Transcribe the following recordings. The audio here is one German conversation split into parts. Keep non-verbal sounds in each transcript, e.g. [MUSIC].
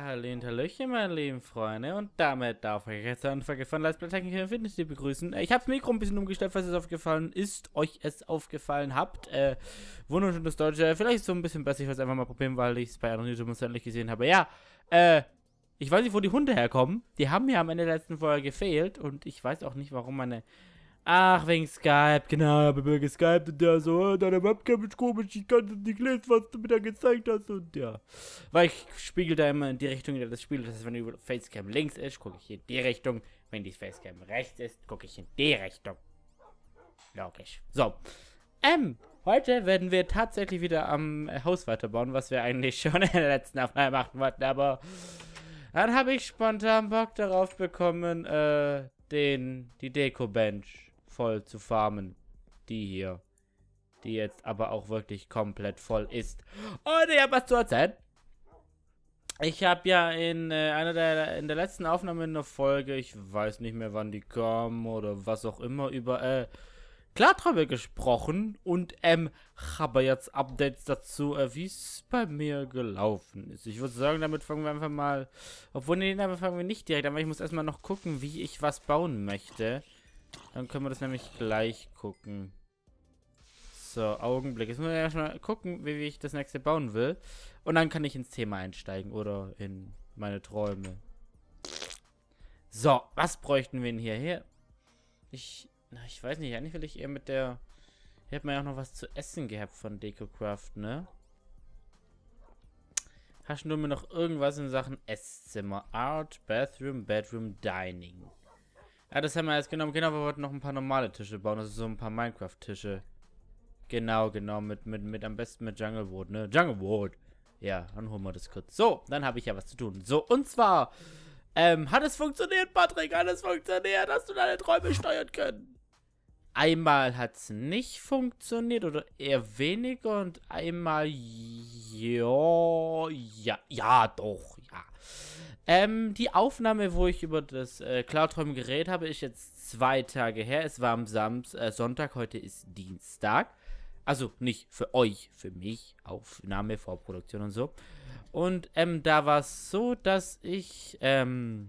Ja, hallo und Hallöchen, meine lieben Freunde. Und damit darf ich jetzt Anfang von Let's Play Technical Fitness hier begrüßen. Äh, ich habe das Mikro ein bisschen umgestellt, falls es aufgefallen ist, euch es aufgefallen habt. Äh, wunderschönes Deutsche. Vielleicht ist es so ein bisschen besser. Ich werde es einfach mal probieren, weil ich es bei anderen YouTubern endlich gesehen habe. Ja, äh, ich weiß nicht, wo die Hunde herkommen. Die haben mir am Ende der letzten Folge gefehlt. Und ich weiß auch nicht, warum meine Ach, wegen Skype, genau, ich habe mir geskypt und der so, oh, deine Webcam ist komisch, ich kann das nicht lesen, was du mir da gezeigt hast und ja. Weil ich spiegel da immer in die Richtung des Spiels, das heißt, wenn die Facecam links ist, gucke ich in die Richtung, wenn die Facecam rechts ist, gucke ich in die Richtung. Logisch. So, ähm, heute werden wir tatsächlich wieder am Haus weiterbauen, was wir eigentlich schon [LAUGHS] in der letzten Aufnahme machen wollten, aber dann habe ich spontan Bock darauf bekommen, äh, den, die Deko-Bench voll zu farmen. Die hier. Die jetzt aber auch wirklich komplett voll ist. Und ich habe was zu erzählen. Ich habe ja in äh, einer der in der letzten Aufnahme eine Folge, ich weiß nicht mehr, wann die kam oder was auch immer, über äh, Klarträume gesprochen und ähm, habe jetzt Updates dazu, äh, wie es bei mir gelaufen ist. Ich würde sagen, damit fangen wir einfach mal, obwohl nee, damit fangen wir nicht direkt an, weil ich muss erstmal noch gucken, wie ich was bauen möchte. Dann können wir das nämlich gleich gucken. So, Augenblick. Jetzt müssen wir erstmal gucken, wie ich das nächste bauen will. Und dann kann ich ins Thema einsteigen oder in meine Träume. So, was bräuchten wir denn hierher? Ich, na, ich weiß nicht. Eigentlich will ich eher mit der... Hier hat man ja auch noch was zu essen gehabt von DecoCraft, ne? Hast du mir noch irgendwas in Sachen Esszimmer? Art, Bathroom, Bedroom, Dining. Ja, das haben wir jetzt genommen. Genau, wir wollten noch ein paar normale Tische bauen. Also so ein paar Minecraft-Tische. Genau, genau. Mit, mit, mit am besten mit Jungle Wood, ne? Jungle Wood. Ja, dann holen wir das kurz. So, dann habe ich ja was zu tun. So, und zwar, ähm, hat es funktioniert, Patrick? Hat es funktioniert? Hast du deine Träume [LAUGHS] steuern können? Einmal hat es nicht funktioniert oder eher weniger und einmal jo, ja, ja, doch, ja. Ähm, die Aufnahme, wo ich über das äh, Cloudräumen geredet habe, ist jetzt zwei Tage her. Es war am Samst, äh, Sonntag, heute ist Dienstag. Also nicht für euch, für mich. Aufnahme, Vorproduktion und so. Und ähm, da war es so, dass ich ähm,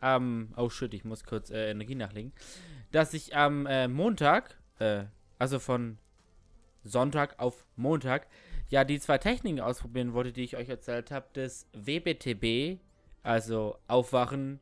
am. oh shit, ich muss kurz äh, Energie nachlegen. Dass ich am äh, Montag, äh, also von Sonntag auf Montag, ja die zwei Techniken ausprobieren wollte, die ich euch erzählt habe. Das WBTB also aufwachen,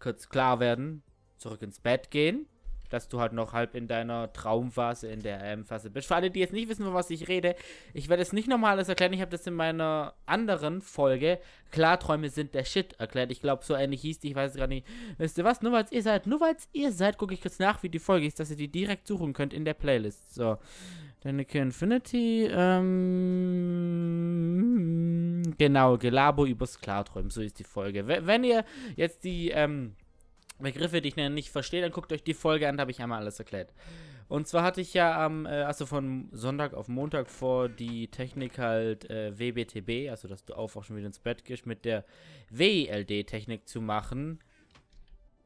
kurz klar werden, zurück ins Bett gehen, dass du halt noch halb in deiner Traumphase, in der m ähm, phase bist. Für alle, die jetzt nicht wissen, von was ich rede, ich werde es nicht nochmal alles erklären. Ich habe das in meiner anderen Folge, Klarträume sind der Shit, erklärt. Ich glaube, so ähnlich hieß die, ich weiß es gar nicht. Wisst ihr was? Nur weil ihr seid, nur weil ihr seid, gucke ich kurz nach, wie die Folge ist, dass ihr die direkt suchen könnt in der Playlist. So. Deine Infinity, ähm. Genau, Gelabo übers Klarträumen, so ist die Folge. Wenn ihr jetzt die ähm, Begriffe, die ich nicht verstehe, dann guckt euch die Folge an, da habe ich einmal alles erklärt. Und zwar hatte ich ja am, äh, also von Sonntag auf Montag vor die Technik halt äh, WBTB, also dass du auch schon wieder ins Bett gehst, mit der WLD-Technik e zu machen.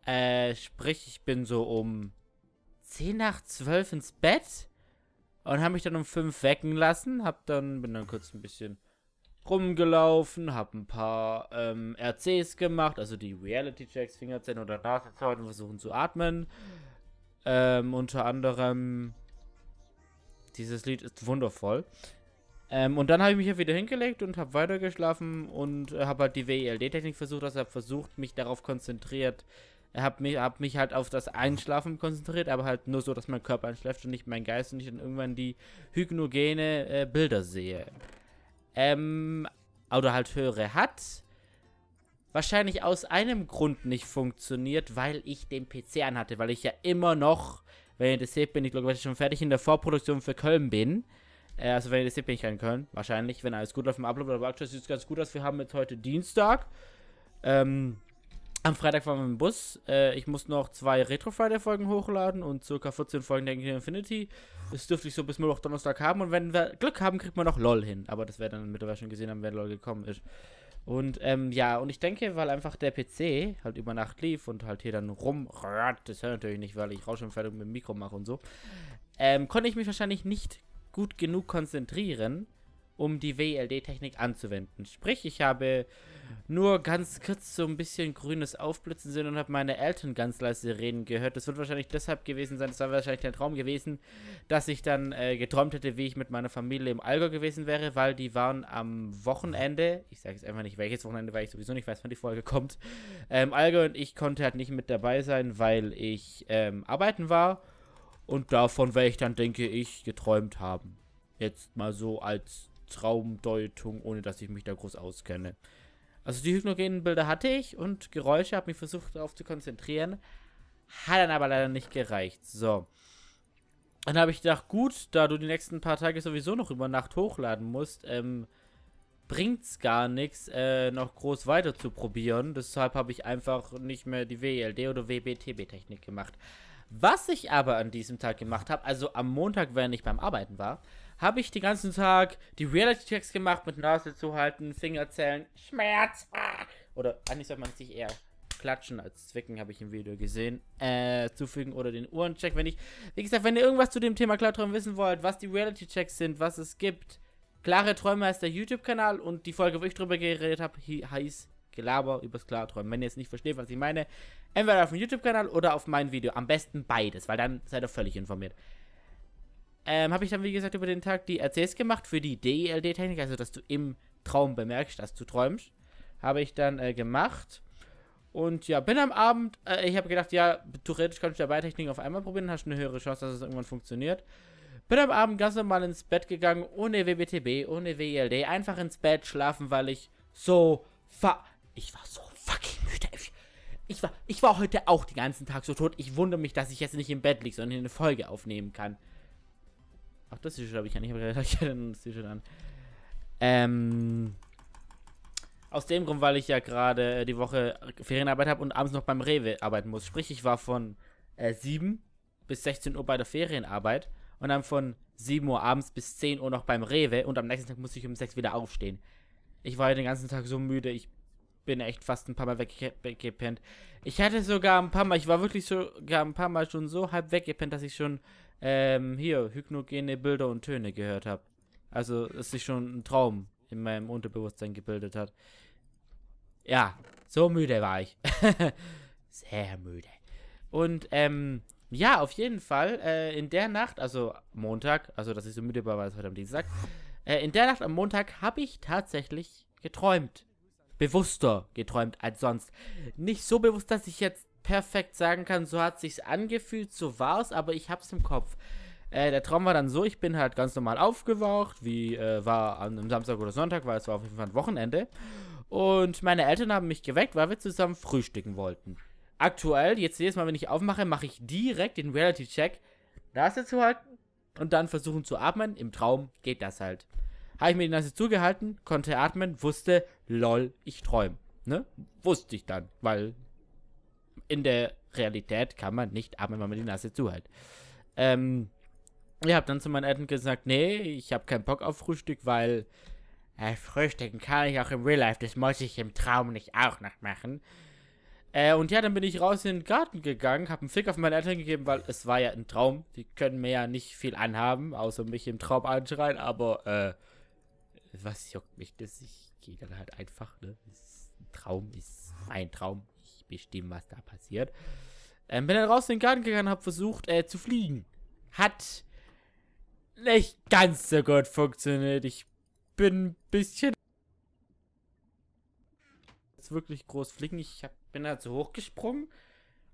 Äh, sprich, ich bin so um 10 nach 12 ins Bett und habe mich dann um 5 wecken lassen, hab dann, bin dann kurz ein bisschen rumgelaufen, habe ein paar ähm, RCs gemacht, also die Reality Checks, Fingerzellen oder Nasenzellen versuchen zu atmen. Ähm, unter anderem dieses Lied ist wundervoll. Ähm, und dann habe ich mich ja halt wieder hingelegt und habe weitergeschlafen und äh, habe halt die WELD-Technik versucht, also habe versucht, mich darauf konzentriert, habe mich, hab mich halt auf das Einschlafen konzentriert, aber halt nur so, dass mein Körper einschläft und nicht mein Geist und ich dann irgendwann die hygnogene äh, Bilder sehe ähm, oder halt höhere hat, wahrscheinlich aus einem Grund nicht funktioniert, weil ich den PC anhatte, weil ich ja immer noch, wenn ihr das seht, bin ich glaube ich schon fertig in der Vorproduktion für Köln bin. Äh, also wenn ihr das seht, bin ich in Köln, wahrscheinlich, wenn alles gut läuft im Upload, aber aktuell sieht es ganz gut aus, wir haben jetzt heute Dienstag. Ähm, am Freitag waren wir im Bus. Äh, ich muss noch zwei Retro Friday-Folgen hochladen und circa 14 Folgen der Infinity. Das dürfte ich so bis Mittwoch, Donnerstag haben. Und wenn wir Glück haben, kriegt man noch LOL hin. Aber das wäre dann mittlerweile schon gesehen haben, wer LOL gekommen ist. Und ähm, ja, und ich denke, weil einfach der PC halt über Nacht lief und halt hier dann rumröhrt, das hört natürlich nicht, weil ich Rauschempfehlung mit dem Mikro mache und so, ähm, konnte ich mich wahrscheinlich nicht gut genug konzentrieren um die WLD-Technik anzuwenden. Sprich, ich habe nur ganz kurz so ein bisschen grünes Aufblitzen sehen und habe meine Eltern ganz leise reden gehört. Das wird wahrscheinlich deshalb gewesen sein, das war wahrscheinlich der Traum gewesen, dass ich dann äh, geträumt hätte, wie ich mit meiner Familie im Allgäu gewesen wäre, weil die waren am Wochenende, ich sage jetzt einfach nicht welches Wochenende, weil ich sowieso nicht weiß, wann die Folge kommt, ähm, Allgäu und ich konnte halt nicht mit dabei sein, weil ich ähm, arbeiten war und davon werde ich dann, denke ich, geträumt haben. Jetzt mal so als Traumdeutung, ohne dass ich mich da groß auskenne. Also die hypnogenen Bilder hatte ich und Geräusche, habe mich versucht darauf zu konzentrieren, hat dann aber leider nicht gereicht. So. Dann habe ich gedacht, gut, da du die nächsten paar Tage sowieso noch über Nacht hochladen musst, ähm, es gar nichts, äh, noch groß weiter zu probieren. Deshalb habe ich einfach nicht mehr die WLD oder WBTB-Technik gemacht. Was ich aber an diesem Tag gemacht habe, also am Montag, wenn ich beim Arbeiten war, habe ich den ganzen Tag die Reality-Checks gemacht mit Nase zuhalten, Finger zählen, Schmerz. Ah! Oder eigentlich ah, soll man sich eher klatschen als zwicken, habe ich im Video gesehen. Äh, zufügen oder den Uhrencheck, wenn ich. Wie gesagt, wenn ihr irgendwas zu dem Thema Klarträumen wissen wollt, was die Reality-Checks sind, was es gibt. Klare Träume heißt der YouTube-Kanal und die Folge, wo ich drüber geredet habe, heißt Gelaber übers Klarträumen. Wenn ihr jetzt nicht versteht, was ich meine, entweder auf dem YouTube-Kanal oder auf mein Video. Am besten beides, weil dann seid ihr völlig informiert ähm, habe ich dann, wie gesagt, über den Tag die RCs gemacht für die DELD-Technik, also dass du im Traum bemerkst, dass du träumst. Habe ich dann äh, gemacht. Und ja, bin am Abend, äh, ich habe gedacht, ja, theoretisch kannst du ja beide Techniken auf einmal probieren, hast eine höhere Chance, dass es irgendwann funktioniert. Bin am Abend ganz normal ins Bett gegangen, ohne WBTB, ohne WLD, e einfach ins Bett schlafen, weil ich so fa ich war so fucking müde. Ich war, ich war heute auch den ganzen Tag so tot. Ich wundere mich, dass ich jetzt nicht im Bett liege, sondern eine Folge aufnehmen kann. Ach, das T-Shirt habe ich an. Ich habe gerade ein T-Shirt [LAUGHS] an. Ähm. Aus dem Grund, weil ich ja gerade äh, die Woche Ferienarbeit habe und abends noch beim Rewe arbeiten muss. Sprich, ich war von äh, 7 bis 16 Uhr bei der Ferienarbeit und dann von 7 Uhr abends bis 10 Uhr noch beim Rewe und am nächsten Tag musste ich um 6 wieder aufstehen. Ich war den ganzen Tag so müde, ich bin echt fast ein paar Mal weggepennt. Ich hatte sogar ein paar Mal, ich war wirklich sogar ein paar Mal schon so halb weggepennt, dass ich schon ähm, hier, hypnogene Bilder und Töne gehört habe. Also es sich schon ein Traum in meinem Unterbewusstsein gebildet hat. Ja, so müde war ich. [LAUGHS] Sehr müde. Und ähm, ja, auf jeden Fall, äh, in der Nacht, also Montag, also dass ich so müde war, war es heute am Dienstag. Äh, in der Nacht am Montag habe ich tatsächlich geträumt. Bewusster geträumt als sonst. Nicht so bewusst, dass ich jetzt perfekt sagen kann, so hat sich's angefühlt, so war's, aber ich hab's im Kopf. Äh, der Traum war dann so, ich bin halt ganz normal aufgewacht, wie äh, war am Samstag oder Sonntag, weil es war auf jeden Fall ein Wochenende. Und meine Eltern haben mich geweckt, weil wir zusammen frühstücken wollten. Aktuell, jetzt jedes Mal, wenn ich aufmache, mache ich direkt den Reality-Check, Nase zu halten und dann versuchen zu atmen. Im Traum geht das halt. Habe ich mir die Nase zugehalten, konnte atmen, wusste, lol, ich träume. Ne? Wusste ich dann, weil in der Realität kann man nicht atmen, wenn man die Nase zuhält. Ähm, ich habe dann zu meinen Eltern gesagt, nee, ich habe keinen Bock auf Frühstück, weil äh, Frühstücken kann ich auch im Real Life, das muss ich im Traum nicht auch noch machen. Äh, und ja, dann bin ich raus in den Garten gegangen, habe einen Fick auf meine Eltern gegeben, weil es war ja ein Traum. Die können mir ja nicht viel anhaben, außer mich im Traum anschreien, aber äh, was juckt mich das? Ich gehe dann halt einfach, ne? Ist ein Traum ist mein Traum bestimmen, was da passiert. Ähm, bin dann raus in den Garten gegangen, habe versucht äh, zu fliegen. Hat nicht ganz so gut funktioniert. Ich bin ein bisschen jetzt wirklich groß fliegen. Ich hab, bin da so hochgesprungen,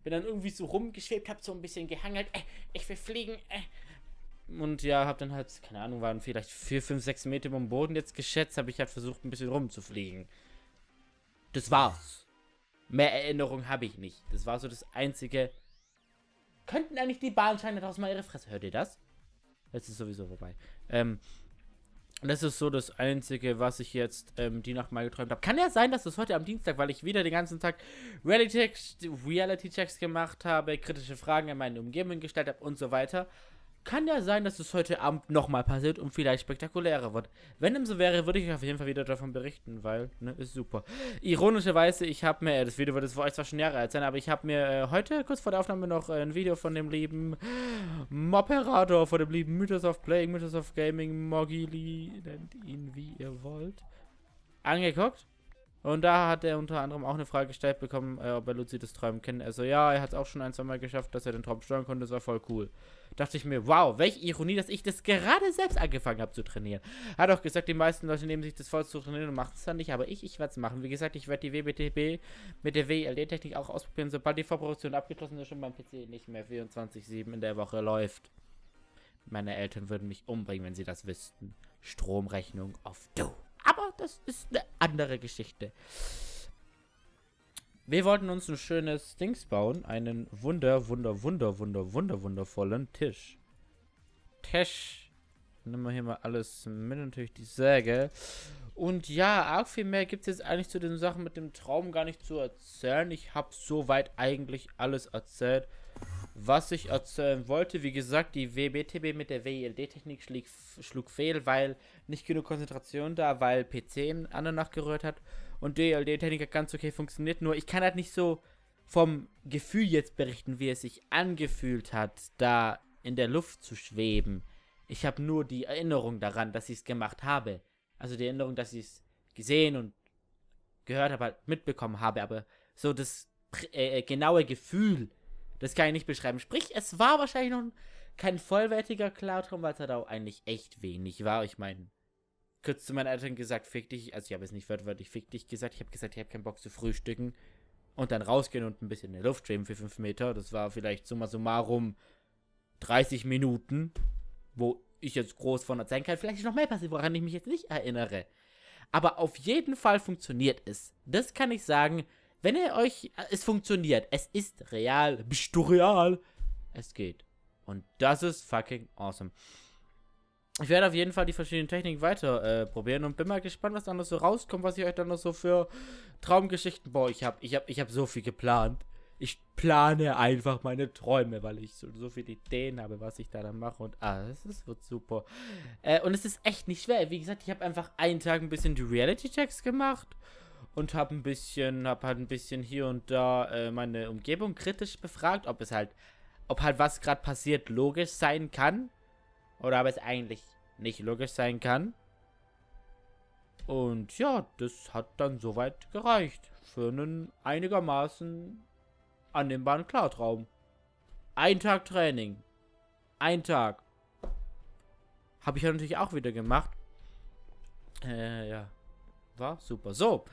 bin dann irgendwie so rumgeschwebt, habe so ein bisschen gehangelt. Äh, ich will fliegen. Äh. Und ja, hab dann halt, keine Ahnung, waren vielleicht 4, 5, 6 Meter vom Boden jetzt geschätzt, habe ich halt versucht, ein bisschen rumzufliegen. Das war's. Mehr Erinnerung habe ich nicht. Das war so das einzige. Könnten eigentlich die Bahnsteine draußen mal ihre Fresse. Hört ihr das? Jetzt ist sowieso vorbei. Ähm, das ist so das Einzige, was ich jetzt ähm, die Nacht mal geträumt habe. Kann ja sein, dass das heute am Dienstag, weil ich wieder den ganzen Tag Reality-Checks Reality -Checks gemacht habe, kritische Fragen in meinen Umgebungen gestellt habe und so weiter, kann ja sein, dass es heute Abend nochmal passiert und vielleicht spektakulärer wird. Wenn dem so wäre, würde ich euch auf jeden Fall wieder davon berichten, weil, ne, ist super. Ironischerweise, ich habe mir, das Video wird es für euch zwar schon Jahre alt sein, aber ich habe mir äh, heute, kurz vor der Aufnahme, noch äh, ein Video von dem lieben Moperator, von dem lieben Mythos of Playing, Mythos of Gaming, Mogili, nennt ihn wie ihr wollt, angeguckt. Und da hat er unter anderem auch eine Frage gestellt bekommen, äh, ob er luzides Träumen kennt. Also ja, er hat es auch schon ein, zwei Mal geschafft, dass er den Traum steuern konnte. Das war voll cool. Dachte ich mir, wow, welche Ironie, dass ich das gerade selbst angefangen habe zu trainieren. Hat auch gesagt, die meisten Leute nehmen sich das voll zu trainieren und machen es dann nicht, aber ich, ich werde es machen. Wie gesagt, ich werde die WBTB mit der WLD-Technik auch ausprobieren, sobald die Vorproduktion abgeschlossen ist und mein PC nicht mehr 24-7 in der Woche läuft. Meine Eltern würden mich umbringen, wenn sie das wüssten. Stromrechnung auf Du. Aber das ist eine andere Geschichte. Wir wollten uns ein schönes Dings bauen. Einen wunder, wunder, wunder, wunder, wunder, wundervollen Tisch. Tisch. Nehmen wir hier mal alles mit. Natürlich die Säge. Und ja, arg viel mehr gibt es jetzt eigentlich zu den Sachen mit dem Traum gar nicht zu erzählen. Ich habe soweit eigentlich alles erzählt. Was ich erzählen wollte, wie gesagt, die WBTB mit der wld technik schlug, schlug fehl, weil nicht genug Konzentration da, weil PC anderen nachgerührt hat. Und wld technik hat ganz okay funktioniert, nur ich kann halt nicht so vom Gefühl jetzt berichten, wie es sich angefühlt hat, da in der Luft zu schweben. Ich habe nur die Erinnerung daran, dass ich es gemacht habe. Also die Erinnerung, dass ich es gesehen und gehört habe, halt mitbekommen habe, aber so das äh, äh, genaue Gefühl das kann ich nicht beschreiben. Sprich, es war wahrscheinlich noch kein vollwertiger Klartraum, weil es da halt auch eigentlich echt wenig war. Ich meine, kurz zu meinen Eltern gesagt, fick dich. Also ich habe es nicht wörtlich fick dich gesagt. Ich habe gesagt, ich habe keinen Bock zu frühstücken. Und dann rausgehen und ein bisschen in der Luft schweben für 5 Meter. Das war vielleicht summa summarum 30 Minuten, wo ich jetzt groß von erzählen kann. Vielleicht ist noch mehr passiert, woran ich mich jetzt nicht erinnere. Aber auf jeden Fall funktioniert es. Das kann ich sagen. Wenn ihr euch, äh, es funktioniert, es ist real, bist du real, es geht. Und das ist fucking awesome. Ich werde auf jeden Fall die verschiedenen Techniken weiter äh, probieren und bin mal gespannt, was da noch so rauskommt, was ich euch dann noch so für Traumgeschichten. Boah, ich habe ich hab, ich hab so viel geplant. Ich plane einfach meine Träume, weil ich so, so viele Ideen habe, was ich da dann mache und alles. Ah, es wird super. Äh, und es ist echt nicht schwer. Wie gesagt, ich habe einfach einen Tag ein bisschen die Reality-Checks gemacht und habe ein bisschen, hab halt ein bisschen hier und da äh, meine Umgebung kritisch befragt, ob es halt, ob halt was gerade passiert logisch sein kann oder ob es eigentlich nicht logisch sein kann. Und ja, das hat dann soweit gereicht für einen einigermaßen annehmbaren Klartraum. Ein Tag Training. Ein Tag. Habe ich ja natürlich auch wieder gemacht. Äh, ja. War super. So,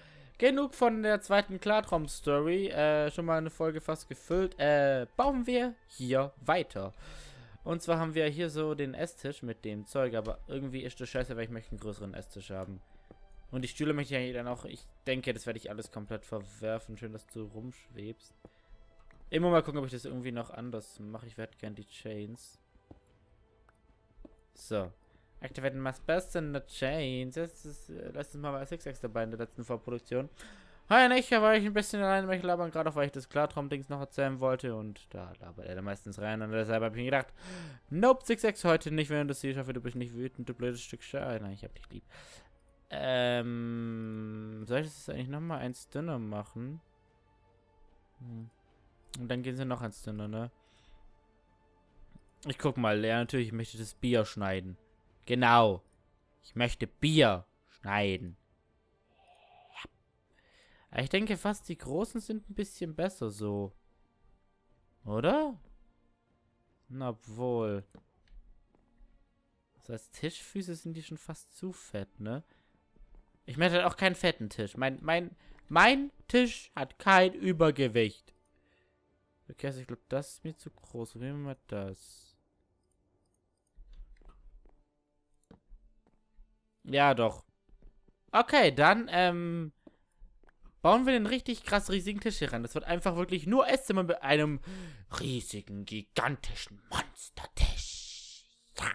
Genug von der zweiten Klartraum-Story. Äh, schon mal eine Folge fast gefüllt. Äh, bauen wir hier weiter. Und zwar haben wir hier so den Esstisch mit dem Zeug, aber irgendwie ist das scheiße, weil ich möchte einen größeren Esstisch haben. Und die Stühle möchte ich eigentlich dann auch... Ich denke, das werde ich alles komplett verwerfen. Schön, dass du rumschwebst. Immer mal gucken, ob ich das irgendwie noch anders mache. Ich werde gern die Chains. So. Activated my best in the chains. Das ist äh, letztes Mal bei Six dabei in der letzten Vorproduktion. Hi, nicht, da war ich ein bisschen allein weil ich labern, gerade auch weil ich das Klartraum-Dings noch erzählen wollte und da labert er da meistens rein und deshalb habe ich mir gedacht, nope, SixX heute nicht, wenn du das hier schaffst, du bist nicht wütend, du blödes Stück Scheiße. Nein, ich hab dich lieb. Ähm, soll ich das eigentlich nochmal eins dünner machen? Hm. Und dann gehen sie noch eins dünner, ne? Ich guck mal, ja, natürlich, ich möchte das Bier schneiden. Genau. Ich möchte Bier schneiden. Ja. Ich denke fast, die Großen sind ein bisschen besser so. Oder? Obwohl. wohl. Das heißt, Tischfüße sind die schon fast zu fett, ne? Ich möchte halt auch keinen fetten Tisch. Mein, mein, mein Tisch hat kein Übergewicht. Okay, also ich glaube, das ist mir zu groß. Nehmen wir mal das. Ja, doch. Okay, dann, ähm, bauen wir den richtig krass riesigen Tisch hier rein. Das wird einfach wirklich nur Esszimmer mit einem riesigen, gigantischen Monstertisch. Ja.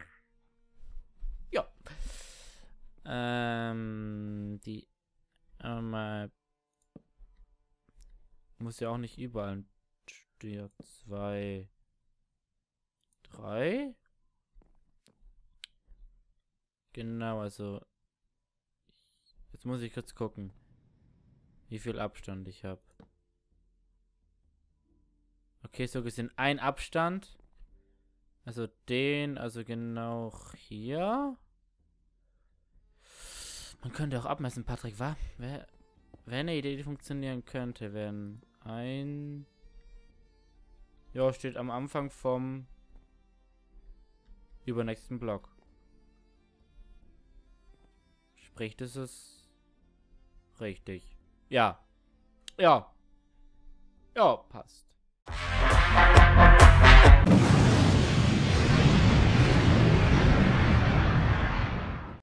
Ja. Ähm, die, ähm, muss ja auch nicht überall. Stür zwei, drei. Genau, also jetzt muss ich kurz gucken, wie viel Abstand ich habe. Okay, so gesehen ein Abstand. Also den, also genau hier. Man könnte auch abmessen, Patrick, war? Wäre eine Idee, die funktionieren könnte, wenn ein... Ja, steht am Anfang vom übernächsten Block spricht, ist es richtig. Ja. Ja. Ja, passt.